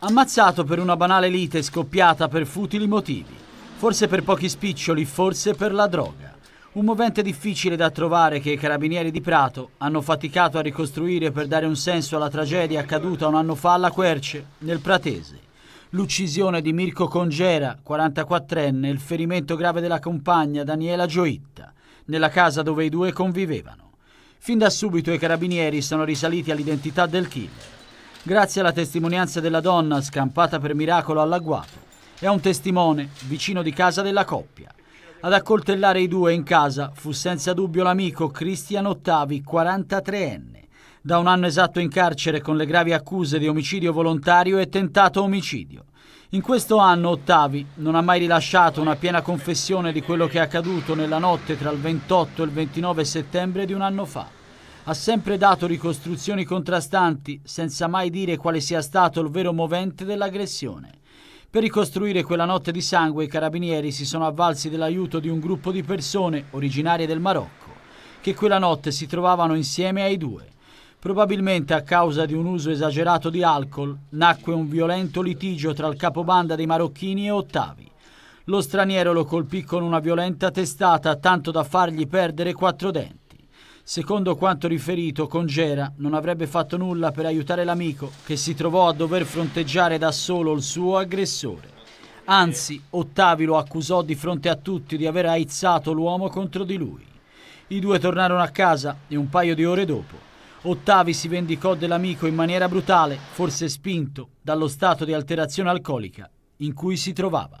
Ammazzato per una banale lite scoppiata per futili motivi, forse per pochi spiccioli, forse per la droga. Un movente difficile da trovare che i carabinieri di Prato hanno faticato a ricostruire per dare un senso alla tragedia accaduta un anno fa alla Querce, nel Pratese. L'uccisione di Mirko Congera, 44enne, e il ferimento grave della compagna Daniela Gioitta, nella casa dove i due convivevano. Fin da subito i carabinieri sono risaliti all'identità del killer grazie alla testimonianza della donna scampata per miracolo all'agguato e a un testimone vicino di casa della coppia. Ad accoltellare i due in casa fu senza dubbio l'amico Cristian Ottavi, 43enne, da un anno esatto in carcere con le gravi accuse di omicidio volontario e tentato omicidio. In questo anno Ottavi non ha mai rilasciato una piena confessione di quello che è accaduto nella notte tra il 28 e il 29 settembre di un anno fa ha sempre dato ricostruzioni contrastanti senza mai dire quale sia stato il vero movente dell'aggressione. Per ricostruire quella notte di sangue i carabinieri si sono avvalsi dell'aiuto di un gruppo di persone originarie del Marocco, che quella notte si trovavano insieme ai due. Probabilmente a causa di un uso esagerato di alcol nacque un violento litigio tra il capobanda dei marocchini e Ottavi. Lo straniero lo colpì con una violenta testata tanto da fargli perdere quattro denti. Secondo quanto riferito, Congera non avrebbe fatto nulla per aiutare l'amico che si trovò a dover fronteggiare da solo il suo aggressore. Anzi, Ottavi lo accusò di fronte a tutti di aver aizzato l'uomo contro di lui. I due tornarono a casa e un paio di ore dopo Ottavi si vendicò dell'amico in maniera brutale, forse spinto dallo stato di alterazione alcolica in cui si trovava.